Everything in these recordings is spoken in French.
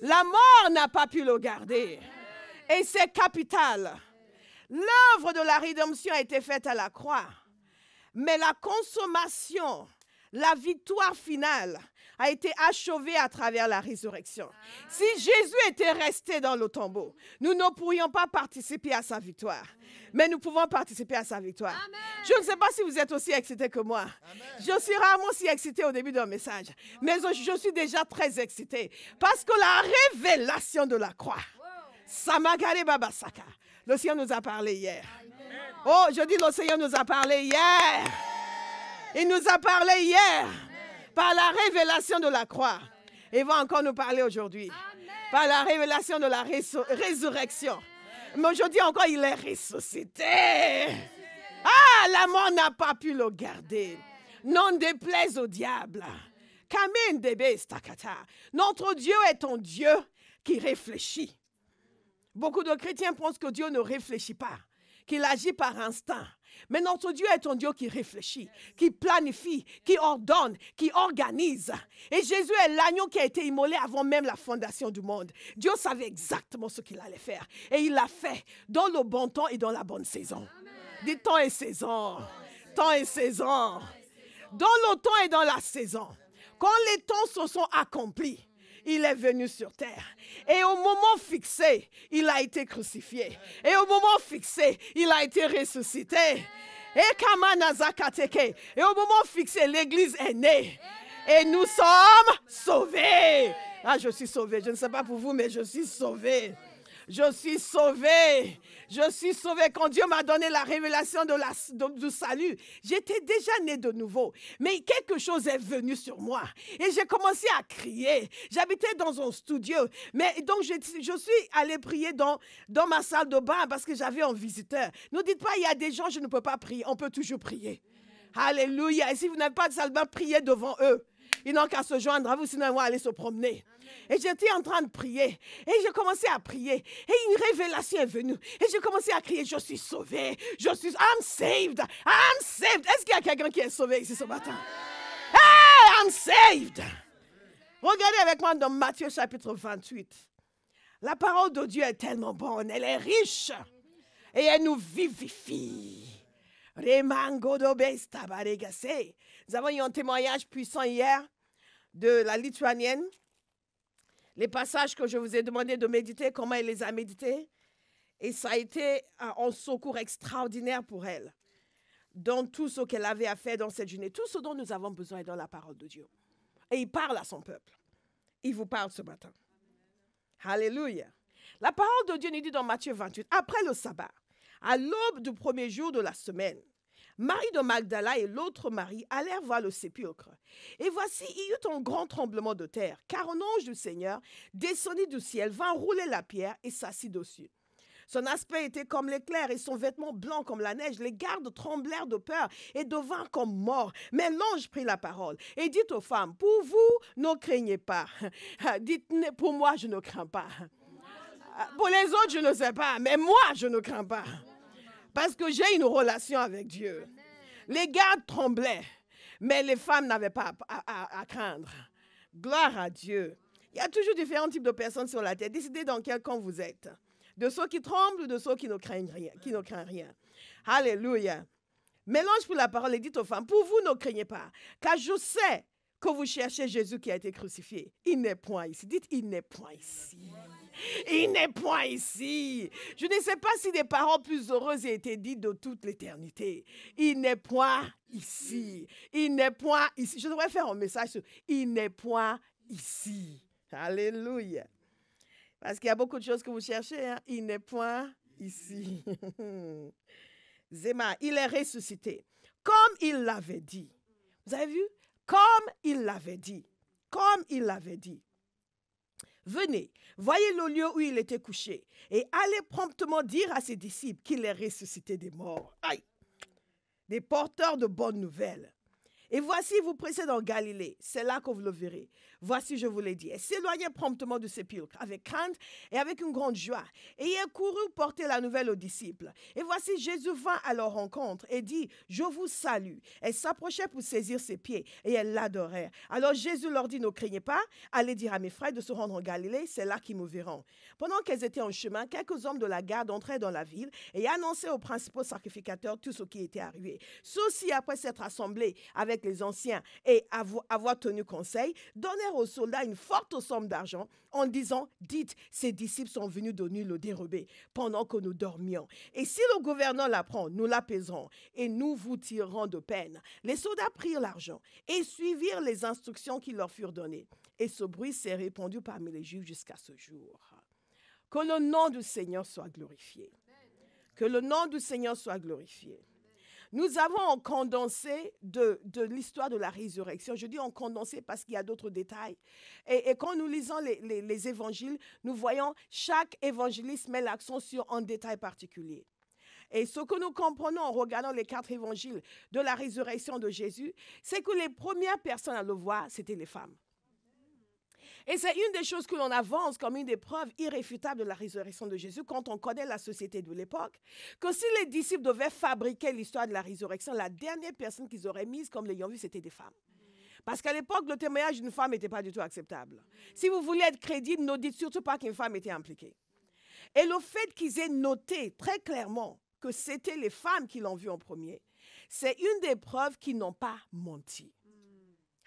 La mort n'a pas pu le garder. Et c'est capital. L'œuvre de la rédemption a été faite à la croix. Mais la consommation, la victoire finale a été achevée à travers la résurrection. Si Jésus était resté dans le tombeau, nous ne pourrions pas participer à sa victoire mais nous pouvons participer à sa victoire. Je ne sais pas si vous êtes aussi excité que moi. Je suis rarement si excité au début d'un message, mais je suis déjà très excité parce que la révélation de la croix, Samagare Babasaka, le Seigneur nous a parlé hier. Oh, je dis, le Seigneur nous a parlé hier. Il nous a parlé hier par la révélation de la croix. Il va encore nous parler aujourd'hui par la révélation de la résurrection. Mais aujourd'hui encore, il est ressuscité. Ah, la mort n'a pas pu le garder. Non déplaise au diable. Notre Dieu est un Dieu qui réfléchit. Beaucoup de chrétiens pensent que Dieu ne réfléchit pas, qu'il agit par instinct. Mais notre Dieu est un Dieu qui réfléchit, qui planifie, qui ordonne, qui organise. Et Jésus est l'agneau qui a été immolé avant même la fondation du monde. Dieu savait exactement ce qu'il allait faire. Et il l'a fait dans le bon temps et dans la bonne saison. Des temps et saisons, Temps et saison. Dans le temps et dans la saison. Quand les temps se sont accomplis il est venu sur terre. Et au moment fixé, il a été crucifié. Et au moment fixé, il a été ressuscité. Et Et au moment fixé, l'Église est née. Et nous sommes sauvés. Ah, je suis sauvé. Je ne sais pas pour vous, mais je suis sauvé. Je suis sauvé. Je suis sauvé. Quand Dieu m'a donné la révélation de la, du salut, j'étais déjà né de nouveau. Mais quelque chose est venu sur moi. Et j'ai commencé à crier. J'habitais dans un studio. Mais donc, je, je suis allé prier dans, dans ma salle de bain parce que j'avais un visiteur. Ne dites pas, il y a des gens, je ne peux pas prier. On peut toujours prier. Alléluia. Et si vous n'avez pas de salle de bain, priez devant eux. Ils n'ont qu'à se joindre à vous, sinon ils vont aller se promener. Et j'étais en train de prier. Et j'ai commencé à prier. Et une révélation est venue. Et j'ai commencé à crier, je suis sauvé. Je suis, I'm saved. I'm saved. Est-ce qu'il y a quelqu'un qui est sauvé ici ce matin? Hey, I'm saved. Regardez avec moi dans Matthieu chapitre 28. La parole de Dieu est tellement bonne. Elle est riche. Et elle nous vivifie. Nous avons eu un témoignage puissant hier de la Lituanienne les passages que je vous ai demandé de méditer, comment il les a médités. Et ça a été euh, un, secours extraordinaire pour elle dans tout ce qu'elle avait à faire dans cette journée. Tout ce dont nous avons besoin est dans la parole de Dieu. Et il parle à son peuple. Il vous parle ce matin. Alléluia. La parole de Dieu nous dit dans Matthieu 28, après le sabbat, à l'aube du premier jour de la semaine, Marie de Magdala et l'autre Marie allèrent voir le sépulcre. Et voici, il y eut un grand tremblement de terre, car un ange du Seigneur descendit du ciel, vint rouler la pierre et s'assit dessus. Son aspect était comme l'éclair et son vêtement blanc comme la neige. Les gardes tremblèrent de peur et devinrent comme morts. Mais l'ange prit la parole et dit aux femmes, pour vous, ne craignez pas. Dites, pour moi, je ne crains pas. Pour les autres, je ne sais pas, mais moi, je ne crains pas. Parce que j'ai une relation avec Dieu. Les gardes tremblaient, mais les femmes n'avaient pas à, craindre. Gloire à Dieu. Il y a toujours différents types de personnes sur la terre. Décidez dans quel camp vous êtes. De ceux qui tremblent ou de ceux qui ne craignent rien. Qui ne craignent rien. Alléluia. Mélange pour la parole et dites aux femmes, pour vous ne craignez pas, car je sais que vous cherchez Jésus qui a été crucifié. Il n'est point ici. Dites, il n'est point ici. Il n'est point ici. Je ne sais pas si des paroles plus heureuses ont été dites de toute l'éternité. Il n'est point ici. Il n'est point ici. Je devrais faire un message sur Il n'est point ici. Alléluia. Parce qu'il y a beaucoup de choses que vous cherchez. Hein. Il n'est point ici. Zéma, il est ressuscité. Comme il l'avait dit. Vous avez vu? Comme il l'avait dit. Comme il l'avait dit. Venez, voyez le lieu où il était couché, et allez promptement dire à ses disciples qu'il est ressuscité des morts. Aïe! Des porteurs de bonnes nouvelles. Et voici, vous pressez dans Galilée, c'est là que vous le verrez. Voici, je vous l'ai dit. Elle s'éloignait promptement ses sépulcre, avec crainte et avec une grande joie. Et il courut porter la nouvelle aux disciples. Et voici, Jésus vint à leur rencontre et dit, je vous salue. Elle s'approchait pour saisir ses pieds et elle l'adorait. Alors Jésus leur dit, ne craignez pas, allez dire à mes frères de se rendre en Galilée, c'est là qu'ils me verront. Pendant qu'elles étaient en chemin, quelques hommes de la garde entraient dans la ville et annonçaient aux principaux sacrificateurs tout ce qui était arrivé. Ceux-ci, après s'être assemblés avec les anciens et avoir tenu conseil, donnèrent aux soldats une forte somme d'argent en disant, dites, ces disciples sont venus de nous le dérobé pendant que nous dormions. Et si le gouverneur l'apprend, nous l'apaiserons et nous vous tirerons de peine. Les soldats prirent l'argent et suivirent les instructions qui leur furent données. Et ce bruit s'est répandu parmi les Juifs jusqu'à ce jour. Que le nom du Seigneur soit glorifié. Que le nom du Seigneur soit glorifié. Nous avons condensé de, l'histoire de la résurrection. Je dis en condensé parce qu'il y a d'autres détails. Et, quand nous lisons les, les évangiles, nous voyons chaque évangéliste met l'accent sur un détail particulier. Et ce que nous comprenons en regardant les quatre évangiles de la résurrection de Jésus, c'est que les premières personnes à le voir, c'étaient les femmes. Et c'est une des choses que l'on avance comme une des preuves irréfutables de la résurrection de Jésus quand on connaît la société de l'époque, que si les disciples devaient fabriquer l'histoire de la résurrection, la dernière personne qu'ils auraient mise comme l'ayant vu, c'était des femmes. Parce qu'à l'époque, le témoignage d'une femme n'était pas du tout acceptable. Si vous voulez être crédible, ne dites surtout pas qu'une femme était impliquée. Et le fait qu'ils aient noté très clairement que c'était les femmes qui l'ont vu en premier, c'est une des preuves qu'ils n'ont pas menti.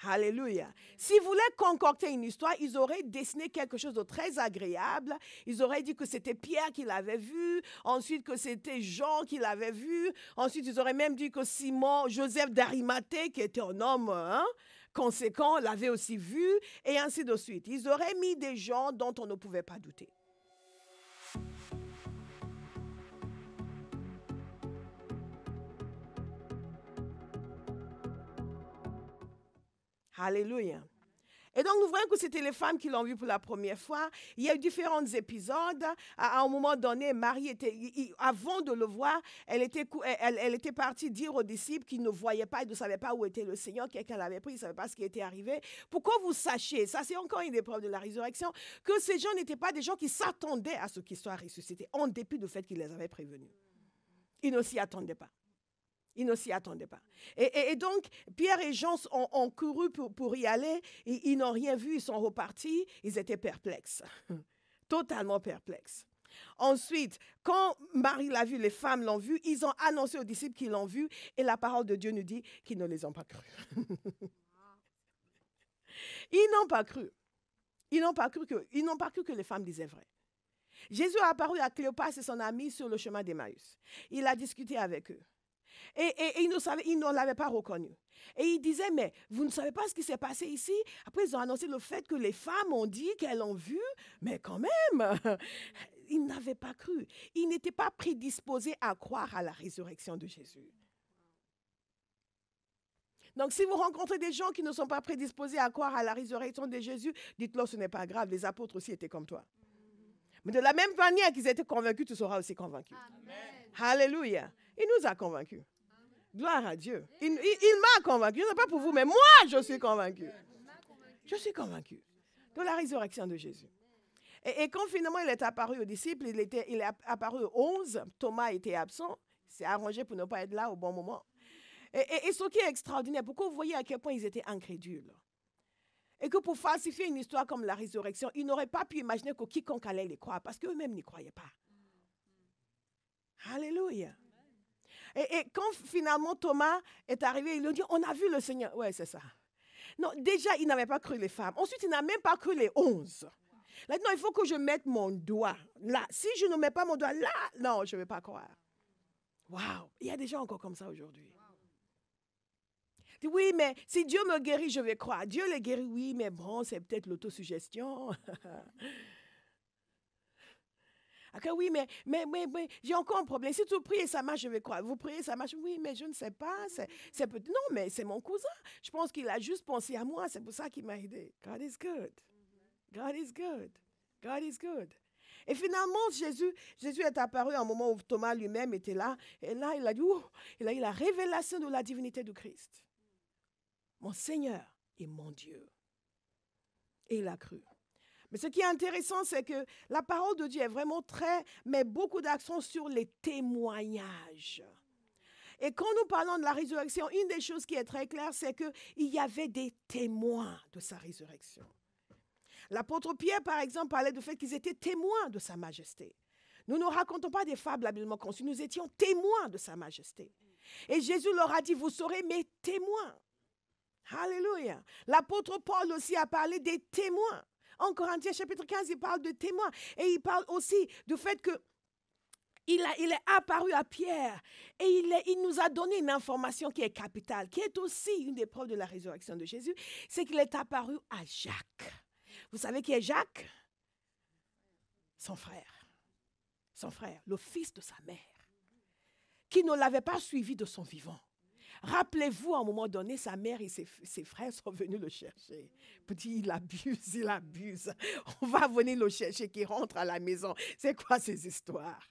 Alléluia. S'ils voulaient concocter une histoire, ils auraient dessiné quelque chose de très agréable. Ils auraient dit que c'était Pierre qui l'avait vu, ensuite que c'était Jean qui l'avait vu, ensuite ils auraient même dit que Simon, Joseph d'Arimathée, qui était un homme hein, conséquent, l'avait aussi vu, et ainsi de suite. Ils auraient mis des gens dont on ne pouvait pas douter. Alléluia. Et donc, nous voyons que c'était les femmes qui l'ont vu pour la première fois. Il y a eu différents épisodes. À, un moment donné, Marie était, avant de le voir, elle était, elle, était partie dire aux disciples qu'ils ne voyaient pas, ils ne savaient pas où était le Seigneur, quelqu'un l'avait pris, ils ne savaient pas ce qui était arrivé. Pourquoi vous sachiez, ça c'est encore une épreuve de la résurrection, que ces gens n'étaient pas des gens qui s'attendaient à ce qu'ils soient ressuscités en dépit du fait qu'ils les avaient prévenus. Ils ne s'y attendaient pas. Ils ne s'y attendaient pas. Et, donc, Pierre et Jean ont, couru pour, y aller. Ils, n'ont rien vu. Ils sont repartis. Ils étaient perplexes. Totalement perplexes. Ensuite, quand Marie l'a vu, les femmes l'ont vu, ils ont annoncé aux disciples qu'ils l'ont vu. Et la parole de Dieu nous dit qu'ils ne les ont pas crus. ils n'ont pas cru. Ils n'ont pas cru que, ils n'ont pas cru que les femmes disaient vrai. Jésus a apparu à Cléopas et son ami sur le chemin d'Emmaüs. Il a discuté avec eux. Et, ils ne ne l'avaient pas reconnu. Et ils disaient, mais vous ne savez pas ce qui s'est passé ici Après, ils ont annoncé le fait que les femmes ont dit qu'elles l'ont vu, mais quand même, ils n'avaient pas cru. Ils n'étaient pas prédisposés à croire à la résurrection de Jésus. Donc, si vous rencontrez des gens qui ne sont pas prédisposés à croire à la résurrection de Jésus, dites-leur, ce n'est pas grave, les apôtres aussi étaient comme toi. Mais de la même manière qu'ils étaient convaincus, tu seras aussi convaincu. Alléluia. Il nous a convaincus. Gloire à Dieu. Il, m'a convaincu. Ce pas pour vous, mais moi, je suis convaincu. Je suis convaincu de la résurrection de Jésus. Et, quand finalement il est apparu aux disciples, il, était, il est apparu aux onze, Thomas était absent, s'est arrangé pour ne pas être là au bon moment. Et, et ce qui est extraordinaire, pourquoi vous voyez à quel point ils étaient incrédules et que pour falsifier une histoire comme la résurrection, ils n'auraient pas pu imaginer que quiconque allait les croire, parce qu'eux-mêmes n'y croyaient pas. Alléluia. Et, quand finalement Thomas est arrivé, il lui dit, on a vu le Seigneur. Ouais, c'est ça. Non, déjà, il n'avait pas cru les femmes. Ensuite, il n'a même pas cru les onze. Maintenant, il faut que je mette mon doigt là. Si je ne mets pas mon doigt là, non, je ne vais pas croire. Waouh, il y a des gens encore comme ça aujourd'hui. Oui, mais si Dieu me guérit, je vais croire. Dieu les guérit, oui, mais bon, c'est peut-être l'autosuggestion. oui, mais, mais, mais, j'ai encore un problème. Si tu pries ça marche, je vais croire. Vous priez, ça marche. Oui, mais je ne sais pas. C'est, peut Non, mais c'est mon cousin. Je pense qu'il a juste pensé à moi. C'est pour ça qu'il m'a aidé. God is good. God is good. God is good. Et finalement, Jésus, Jésus est apparu à un moment où Thomas lui-même était là. Et là, il a dit, il a eu la révélation de la divinité du Christ. Mon Seigneur et mon Dieu. Et il a cru. Mais ce qui est intéressant, c'est que la parole de Dieu est vraiment très, mais beaucoup d'accent sur les témoignages. Et quand nous parlons de la résurrection, une des choses qui est très claire, c'est qu'il y avait des témoins de sa résurrection. L'apôtre Pierre, par exemple, parlait du fait qu'ils étaient témoins de sa majesté. Nous ne racontons pas des fables habilement conçues, nous étions témoins de sa majesté. Et Jésus leur a dit, vous serez mes témoins. Alléluia. L'apôtre Paul aussi a parlé des témoins. En Corinthiens chapitre 15, il parle de témoins et il parle aussi du fait que il, a, il, est apparu à Pierre et il, il, nous a donné une information qui est capitale, qui est aussi une des preuves de la résurrection de Jésus, c'est qu'il est apparu à Jacques. Vous savez qui est Jacques Son frère. Son frère, le fils de sa mère, qui ne l'avait pas suivi de son vivant. Rappelez-vous, à un moment donné, sa mère et ses, frères sont venus le chercher. Petit, il abuse, il abuse. On va venir le chercher qui rentre à la maison. C'est quoi ces histoires?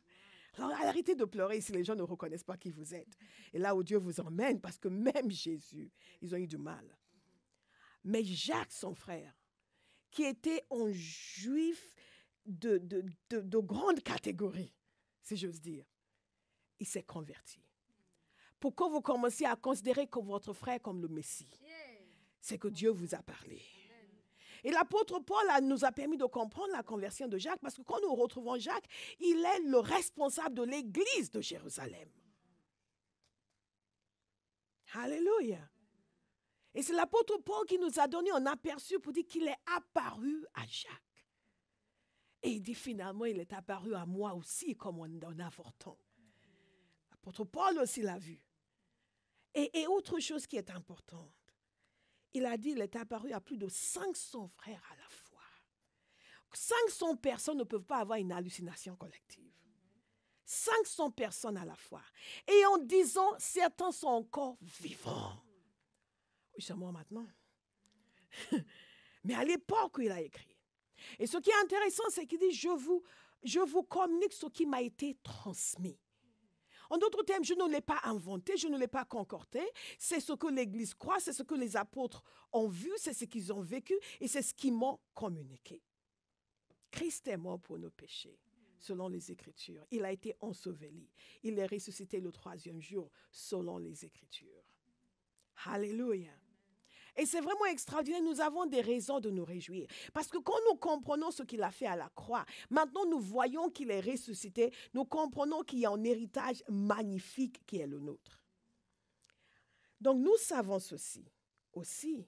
Alors, arrêtez de pleurer si les gens ne reconnaissent pas qui vous êtes. Et là où Dieu vous emmène, parce que même Jésus, ils ont eu du mal. Mais Jacques, son frère, qui était un juif de grande catégorie, si j'ose dire, il s'est converti. Pourquoi vous commencez à considérer comme votre frère comme le Messie. C'est que Dieu vous a parlé. Et l'apôtre Paul nous a permis de comprendre la conversion de Jacques parce que quand nous retrouvons Jacques, il est le responsable de l'église de Jérusalem. Alléluia. Et c'est l'apôtre Paul qui nous a donné un aperçu pour dire qu'il est apparu à Jacques. Et il dit finalement, il est apparu à moi aussi comme un avortant. Paul aussi l'a vu. Et, autre chose qui est importante, il a dit il est apparu à plus de 500 frères à la fois. 500 personnes ne peuvent pas avoir une hallucination collective. 500 personnes à la fois. Et en disant, certains sont encore vivants. Oui, sont moi maintenant. Mais à l'époque où il a écrit. Et ce qui est intéressant, c'est qu'il dit, je vous, je vous communique ce qui m'a été transmis. En d'autres termes, je ne l'ai pas inventé, je ne l'ai pas concordé. C'est ce que l'Église croit, c'est ce que les apôtres ont vu, c'est ce qu'ils ont vécu et c'est ce qu'ils m'ont communiqué. Christ est mort pour nos péchés, selon les Écritures. Il a été enseveli. Il est ressuscité le troisième jour, selon les Écritures. Alléluia. Et c'est vraiment extraordinaire. Nous avons des raisons de nous réjouir. Parce que quand nous comprenons ce qu'il a fait à la croix, maintenant nous voyons qu'il est ressuscité, nous comprenons qu'il y a un héritage magnifique qui est le nôtre. Donc nous savons ceci aussi,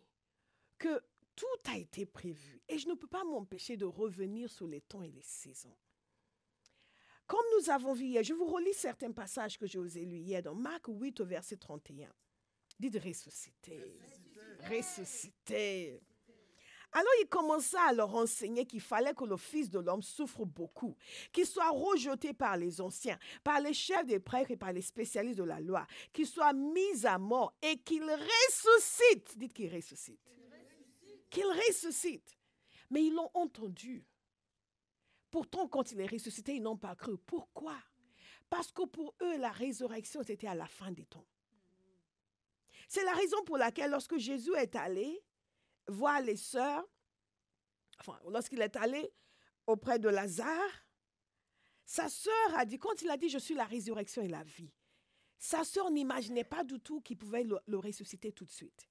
que tout a été prévu. Et je ne peux pas m'empêcher de revenir sur les temps et les saisons. Comme nous avons vu hier, je vous relis certains passages que je vous hier dans Marc 8 au verset 31. Dites Ressuscité » ressuscité. Alors il commença à leur enseigner qu'il fallait que le Fils de l'homme souffre beaucoup, qu'il soit rejeté par les anciens, par les chefs des prêtres et par les spécialistes de la loi, qu'il soit mis à mort et qu'il ressuscite. Dites qu'il ressuscite. Qu'il ressuscite. Mais ils l'ont entendu. Pourtant, quand il est ressuscité, ils n'ont pas cru. Pourquoi Parce que pour eux, la résurrection, c'était à la fin des temps. C'est la raison pour laquelle lorsque Jésus est allé voir les sœurs, enfin, lorsqu'il est allé auprès de Lazare, sa sœur a dit, quand il a dit, je suis la résurrection et la vie, sa sœur n'imaginait pas du tout qu'il pouvait le, ressusciter tout de suite.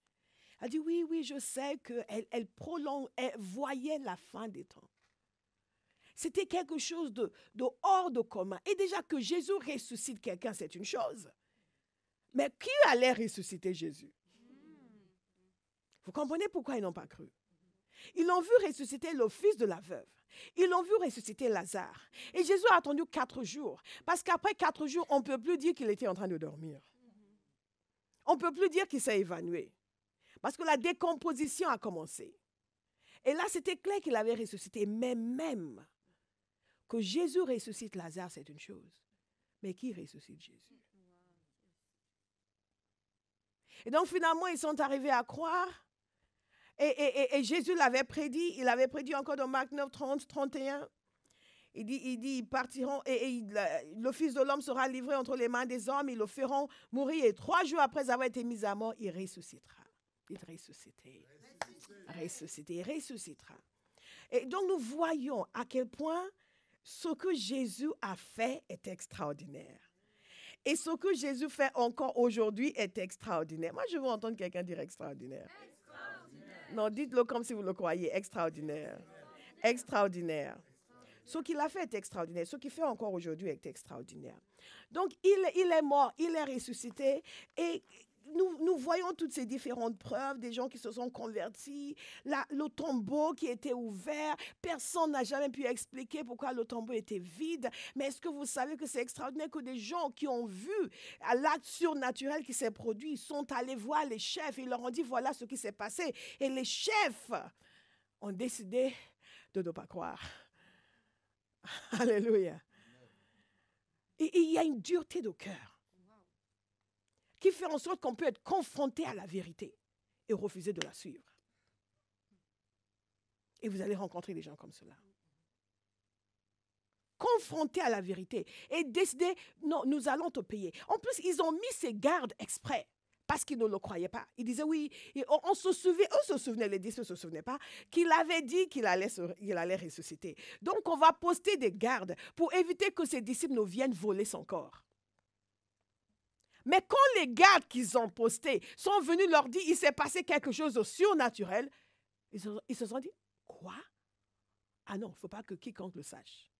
Elle a dit, oui, oui, je sais qu'elle elle prolonge, elle voyait la fin des temps. C'était quelque chose de hors de commun. Et déjà que Jésus ressuscite quelqu'un, c'est une chose. Mais qui allait ressusciter Jésus Vous comprenez pourquoi ils n'ont pas cru Ils l'ont vu ressusciter le fils de la veuve. Ils l'ont vu ressusciter Lazare. Et Jésus a attendu quatre jours. Parce qu'après quatre jours, on ne peut plus dire qu'il était en train de dormir. On ne peut plus dire qu'il s'est évanoui. Parce que la décomposition a commencé. Et là, c'était clair qu'il avait ressuscité. Mais même que Jésus ressuscite Lazare, c'est une chose. Mais qui ressuscite Jésus et donc finalement, ils sont arrivés à croire. Et, Jésus l'avait prédit, il avait prédit encore dans Marc 9, 30, 31. Il dit, il dit ils partiront et, le euh, Fils de l'homme sera livré entre les mains des hommes, ils le feront mourir et trois jours après avoir été mis à mort, il ressuscitera. Il ressuscité. il ressuscitera. Et donc nous voyons à quel point ce que Jésus a fait est extraordinaire. Et ce que Jésus fait encore aujourd'hui est extraordinaire. Moi, je veux entendre quelqu'un dire extraordinaire. extraordinaire. Non, dites-le comme si vous le croyez. Extraordinaire. Extraordinaire. Ce qu'il a fait est extraordinaire. Ce qu'il fait encore aujourd'hui est extraordinaire. Donc, il, il est mort, il est ressuscité. Et nous, voyons toutes ces différentes preuves des gens qui se sont convertis, le tombeau qui était ouvert. Personne n'a jamais pu expliquer pourquoi le tombeau était vide. Mais est-ce que vous savez que c'est extraordinaire que des gens qui ont vu l'acte surnaturel qui s'est produit sont allés voir les chefs. Ils leur ont dit voilà ce qui s'est passé. Et les chefs ont décidé de ne pas croire. Alléluia. Il y a une dureté de cœur qui fait en sorte qu'on peut être confronté à la vérité et refuser de la suivre. Et vous allez rencontrer des gens comme cela. Confronté à la vérité et décider, non, nous allons te payer. En plus, ils ont mis ces gardes exprès parce qu'ils ne le croyaient pas. Ils disaient oui, on, se souvient, eux se souvenaient, les disciples ne se souvenaient pas, qu'il avait dit qu'il allait, il allait ressusciter. Donc on va poster des gardes pour éviter que ses disciples ne viennent voler son corps. Mais quand les gardes qu'ils ont postés sont venus leur dire il s'est passé quelque chose de surnaturel, ils se, sont dit quoi Ah non, il ne faut pas que quiconque le sache.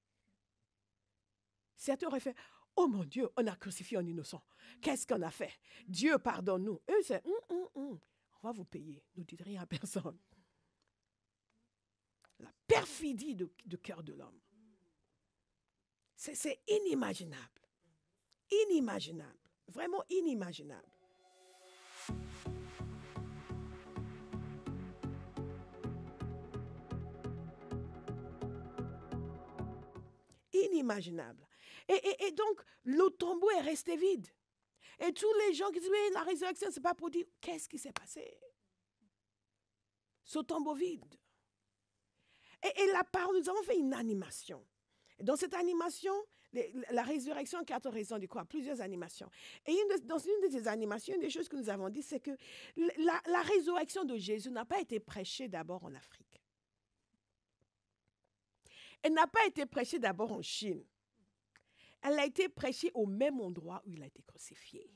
Certains auraient fait Oh mon Dieu, on a crucifié un innocent. Qu'est-ce qu'on a fait Dieu pardonne-nous. Eux, c'est hum, hum, hum. On va vous payer. Ne dites rien à personne. La perfidie du cœur de l'homme. C'est inimaginable. Inimaginable. Vraiment inimaginable. Inimaginable. Et, donc, le tombeau est resté vide. Et tous les gens qui disent, mais la résurrection, n'est pas pour dire, qu'est-ce qui s'est passé Ce tombeau vide. Et, et la parole, nous avons fait une animation. Et dans cette animation, la résurrection a quatre raisons du quoi? plusieurs animations. Et dans une de ces animations, une des choses que nous avons dit, c'est que la, résurrection de Jésus n'a pas été prêchée d'abord en Afrique. Elle n'a pas été prêchée d'abord en Chine. Elle a été prêchée au même endroit où il a été crucifié.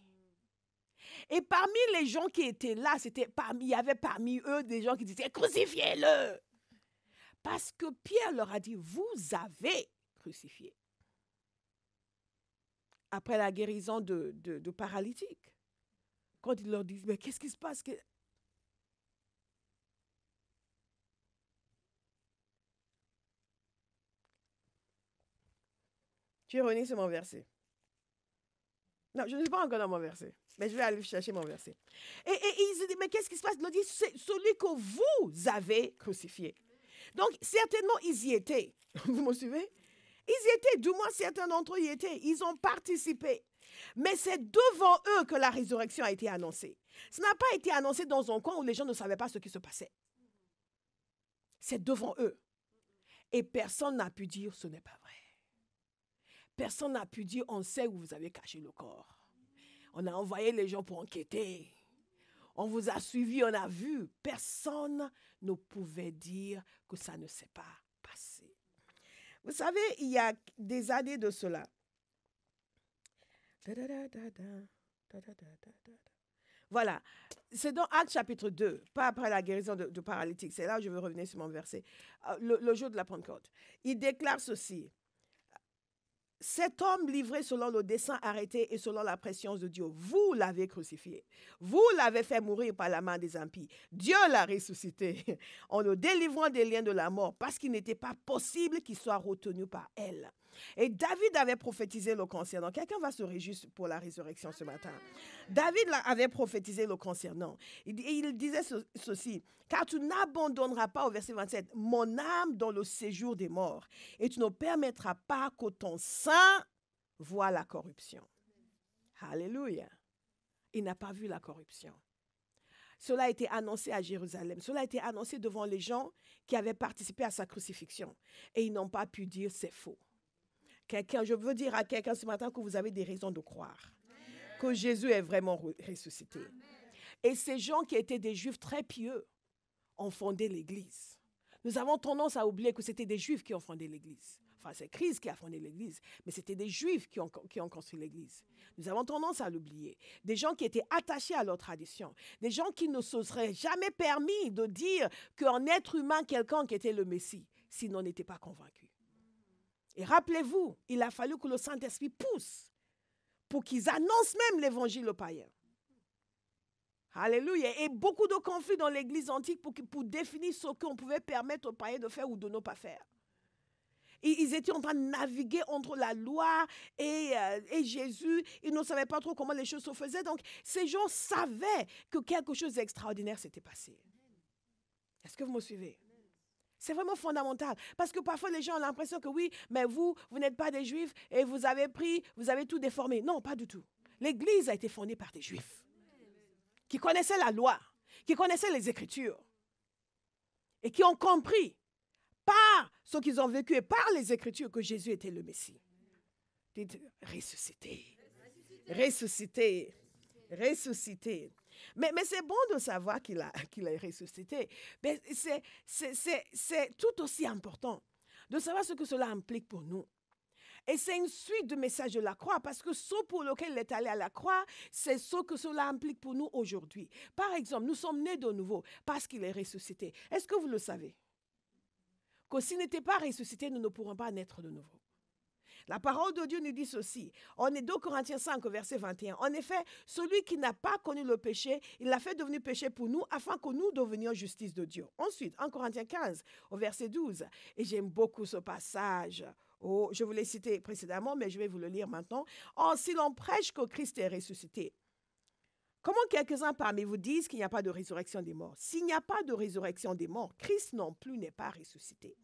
Et parmi les gens qui étaient là, c'était parmi, il y avait parmi eux des gens qui disaient crucifiez-le. Parce que Pierre leur a dit vous avez crucifié après la guérison de, de, paralytiques. Quand ils leur disent, mais qu'est-ce qui se passe Tu es revenu sur mon verset. Non, je ne suis pas encore dans mon verset, mais je vais aller chercher mon verset. Et, et, et ils disent, mais qu'est-ce qui se passe Ils leur disent, c'est celui que vous avez crucifié. Donc, certainement, ils y étaient. Vous me suivez ils étaient, du moins certains d'entre eux y étaient, ils ont participé. Mais c'est devant eux que la résurrection a été annoncée. Ce n'a pas été annoncé dans un coin où les gens ne savaient pas ce qui se passait. C'est devant eux. Et personne n'a pu dire ce n'est pas vrai. Personne n'a pu dire on sait où vous avez caché le corps. On a envoyé les gens pour enquêter. On vous a suivi, on a vu. Personne ne pouvait dire que ça ne s'est pas passé. Vous savez, il y a des années de cela. Voilà. C'est dans Acte chapitre 2, pas après la guérison de, paralytique. C'est là où je veux revenir sur mon verset. Euh, le, le jour de la Pentecôte. Il déclare ceci. Cet homme livré selon le dessein arrêté et selon la préscience de Dieu, vous l'avez crucifié. Vous l'avez fait mourir par la main des impies. Dieu l'a ressuscité en le délivrant des liens de la mort parce qu'il n'était pas possible qu'il soit retenu par elle. Et David avait prophétisé le concernant. Quelqu'un va se réjouir pour la résurrection ce matin. David avait prophétisé le concernant. Il, il disait ceci, car tu n'abandonneras pas au verset 27 mon âme dans le séjour des morts, et tu ne permettras pas que ton sein voie la corruption. Alléluia. Il n'a pas vu la corruption. Cela a été annoncé à Jérusalem. Cela a été annoncé devant les gens qui avaient participé à sa crucifixion. Et ils n'ont pas pu dire c'est faux. Quelqu'un, je veux dire à quelqu'un ce matin que vous avez des raisons de croire que Jésus est vraiment ressuscité. Et ces gens qui étaient des juifs très pieux ont fondé l'Église. Nous avons tendance à oublier que c'était des juifs qui ont fondé l'Église. Enfin, c'est Christ qui a fondé l'Église, mais c'était des juifs qui ont, construit l'Église. Nous avons tendance à l'oublier. Des gens qui étaient attachés à leur tradition. Des gens qui ne se seraient jamais permis de dire qu'un être humain, quelqu'un qui était le Messie, s'ils n'était pas convaincus. Et rappelez-vous, il a fallu que le Saint-Esprit pousse pour qu'ils annoncent même l'évangile aux païens. Alléluia. Et beaucoup de conflits dans l'Église antique pour, définir ce qu'on pouvait permettre aux païens de faire ou de ne pas faire. Ils étaient en train de naviguer entre la loi et, euh, et, Jésus. Ils ne savaient pas trop comment les choses se faisaient. Donc, ces gens savaient que quelque chose d'extraordinaire s'était passé. Est-ce que vous me suivez c'est vraiment fondamental. Parce que parfois, les gens ont l'impression que oui, mais vous, vous n'êtes pas des juifs et vous avez pris, vous avez tout déformé. Non, pas du tout. L'Église a été fondée par des juifs qui connaissaient la loi, qui connaissaient les Écritures et qui ont compris par ce qu'ils ont vécu et par les Écritures que Jésus était le Messie. Dites, ressuscité, ressuscité, ressuscité. Mais, c'est bon de savoir qu'il a, qu'il a ressuscité. Mais c'est, c'est tout aussi important de savoir ce que cela implique pour nous. Et c'est une suite de messages de la croix, parce que ce pour lequel il est allé à la croix, c'est ce que cela implique pour nous aujourd'hui. Par exemple, nous sommes nés de nouveau parce qu'il est ressuscité. Est-ce que vous le savez Que s'il n'était pas ressuscité, nous ne pourrons pas naître de nouveau. La parole de Dieu nous dit ceci. On est 2 Corinthiens 5, verset 21. En effet, celui qui n'a pas connu le péché, il l'a fait devenir péché pour nous afin que nous devenions justice de Dieu. Ensuite, en Corinthiens 15, au verset 12. Et j'aime beaucoup ce passage. Oh, je vous l'ai cité précédemment, mais je vais vous le lire maintenant. Oh, si l'on prêche que Christ est ressuscité, Comment quelques-uns parmi vous disent qu'il n'y a pas de résurrection des morts S'il n'y a pas de résurrection des morts, Christ non plus n'est pas ressuscité.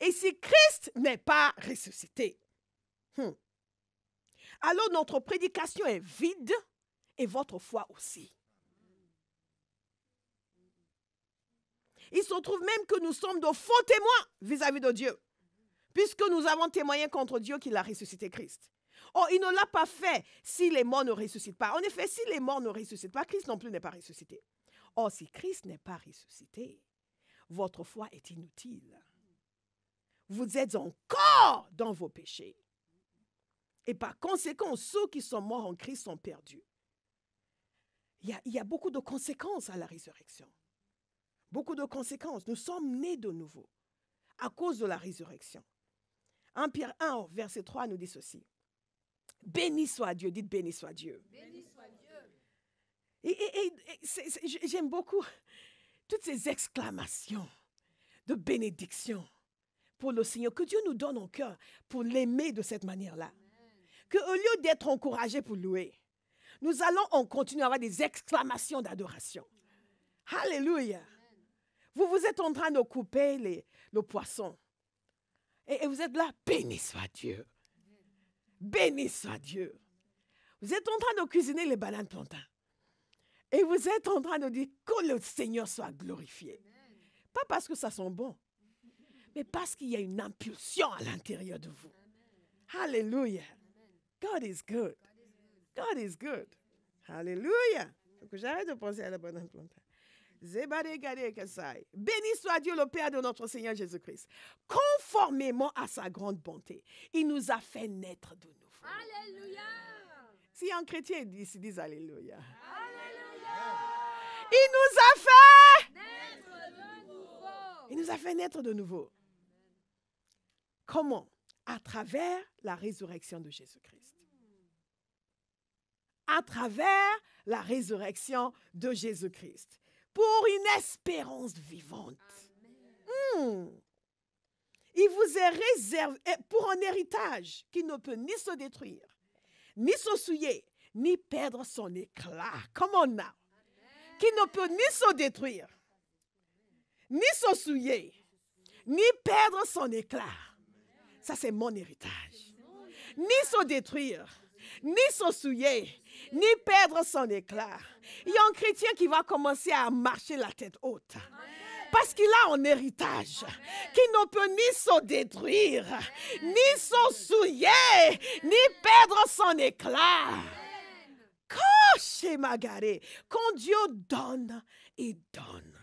Et si Christ n'est pas ressuscité, Hmm. Alors notre prédication est vide et votre foi aussi. Il se trouve même que nous sommes de faux témoins vis-à-vis de Dieu, puisque nous avons témoigné contre Dieu qu'il a ressuscité Christ. Oh, il ne l'a pas fait si les morts ne ressuscitent pas. En effet, si les morts ne ressuscitent pas, Christ non plus n'est pas ressuscité. Or, si Christ n'est pas ressuscité, votre foi est inutile. Vous êtes encore dans vos péchés. Et par conséquent, ceux qui sont morts en Christ sont perdus. Il y, a, beaucoup de conséquences à la résurrection. Beaucoup de conséquences. Nous sommes nés de nouveau à cause de la résurrection. 1 Pierre 1, verset 3 nous dit ceci. Béni soit Dieu, dites béni soit Dieu. Béni soit Dieu. Et, j'aime beaucoup toutes ces exclamations de bénédiction pour le Seigneur que Dieu nous donne en cœur pour l'aimer de cette manière-là qu'au lieu d'être encouragés pour louer, nous allons en continuer à avoir des exclamations d'adoration. Alléluia. Vous vous êtes en train de couper les, le poisson. Et, vous êtes là, béni soit Dieu. Béni soit Dieu. Vous êtes en train de cuisiner les bananes plantains. Et vous êtes en train de dire que le Seigneur soit glorifié. Pas parce que ça sent bon, mais parce qu'il y a une impulsion à l'intérieur de vous. Alléluia. God is good. God is good. Alléluia. j'arrête de penser à la bonne implantation. Béni soit Dieu le Père de notre Seigneur Jésus-Christ. Conformément à sa grande bonté, il nous a fait naître de nouveau. Alléluia. Si un chrétien dit, disent Alléluia. Alléluia. Il nous a fait naître de nouveau. Il nous a fait naître de nouveau. Comment à travers la résurrection de Jésus-Christ. À travers la résurrection de Jésus-Christ. Pour une espérance vivante. Hmm. Il vous est réservé eh, pour un héritage qui ne peut ni se détruire, ni se souiller, ni perdre son éclat. Comme on a. Qui ne peut ni se détruire, ni se souiller, ni perdre son éclat ça, c'est mon héritage. Ni se détruire, ni se souiller, ni perdre son éclat. Il y a un chrétien qui va commencer à marcher la tête haute. Parce qu'il a un héritage qui ne peut ni se détruire, ni se souiller, ni perdre son éclat. Magaré, quand Dieu donne, il donne.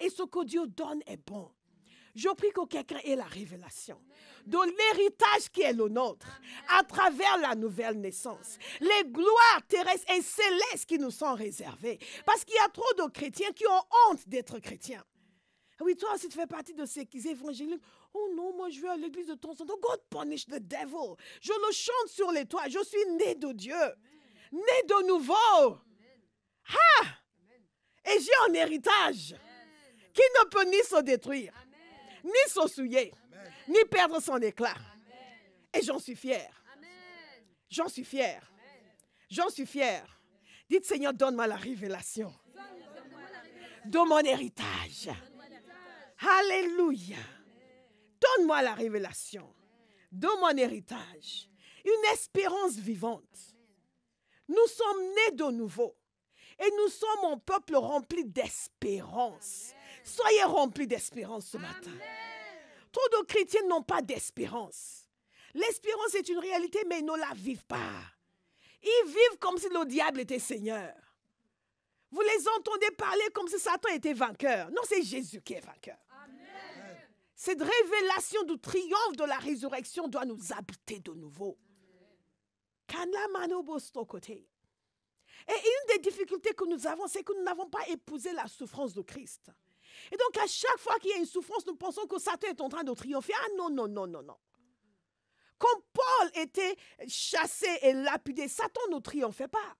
Et ce que Dieu donne est bon. Je prie que quelqu'un ait la révélation de l'héritage qui est le nôtre à travers la nouvelle naissance. Les gloires terrestres et célestes qui nous sont réservées. Parce qu'il y a trop de chrétiens qui ont honte d'être chrétiens. Ah oui, toi aussi, tu fais partie de ces évangéliques. Oh non, moi je vais à l'église de ton en God punish the devil. Je le chante sur les toits. Je suis né de Dieu. Né de nouveau. Ah! Et j'ai un héritage qui ne peut ni se détruire ni s'en souiller, ni perdre son éclat. Et j'en suis fier. J'en suis fier. J'en suis fier. Dites Seigneur, donne-moi la révélation de mon héritage. Alléluia. Donne-moi la révélation de mon héritage. Une espérance vivante. Nous sommes nés de nouveau. Et nous sommes un peuple rempli d'espérance. Soyez remplis d'espérance ce matin. Trop de chrétiens n'ont pas d'espérance. L'espérance est une réalité, mais ils ne la vivent pas. Ils vivent comme si le diable était Seigneur. Vous les entendez parler comme si Satan était vainqueur. Non, c'est Jésus qui est vainqueur. Cette révélation du triomphe de la résurrection doit nous habiter de nouveau. Et une des difficultés que nous avons, c'est que nous n'avons pas épousé la souffrance de Christ. Et donc, à chaque fois qu'il y a une souffrance, nous pensons que Satan est en train de triompher. Ah non, non, non, non, non. Quand Paul était chassé et lapidé, Satan ne triomphait pas.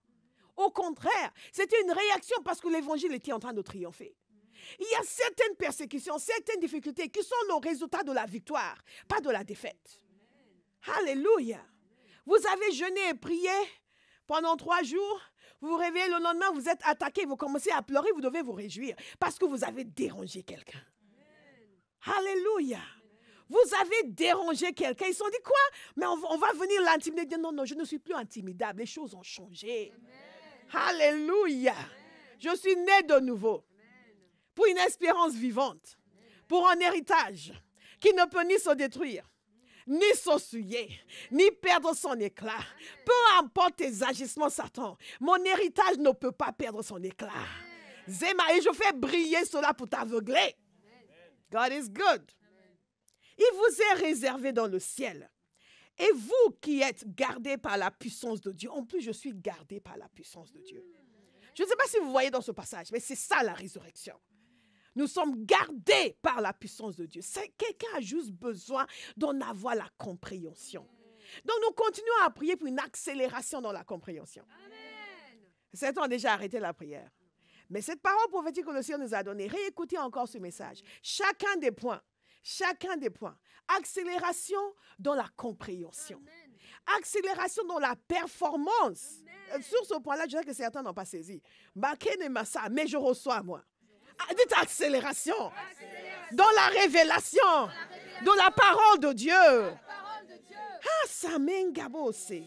Au contraire, c'était une réaction parce que l'évangile était en train de triompher. Il y a certaines persécutions, certaines difficultés qui sont le résultat de la victoire, pas de la défaite. Alléluia. Vous avez jeûné et prié pendant trois jours. Vous vous réveillez le lendemain, vous êtes attaqué, vous commencez à pleurer, vous devez vous réjouir parce que vous avez dérangé quelqu'un. Alléluia. Vous avez dérangé quelqu'un. Ils se sont dit quoi Mais on, va venir l'intimider. Non, non, je ne suis plus intimidable. Les choses ont changé. Alléluia. Je suis né de nouveau. Pour une espérance vivante. Pour un héritage qui ne peut ni se détruire, ni s'ensuyer, ni perdre son éclat. Peu importe tes agissements, Satan, mon héritage ne peut pas perdre son éclat. Zéma, et je fais briller cela pour t'aveugler. God is good. Il vous est réservé dans le ciel. Et vous qui êtes gardés par la puissance de Dieu, en plus je suis gardé par la puissance de Dieu. Je ne sais pas si vous voyez dans ce passage, mais c'est ça la résurrection. Nous sommes gardés par la puissance de Dieu. Quelqu'un a juste besoin d'en avoir la compréhension. Donc nous continuons à prier pour une accélération dans la compréhension. Certains ont déjà arrêté la prière. Mais cette parole prophétique que le Seigneur nous a donnée, réécoutez encore ce message. Chacun des points, chacun des points. Accélération dans la compréhension. Accélération dans la performance. Sur ce point-là, je dirais que certains n'ont pas saisi. Mais je reçois, moi. Ah, dites accélération. Dans la révélation. Dans la, parole de Dieu. Ah, Samen Gabose.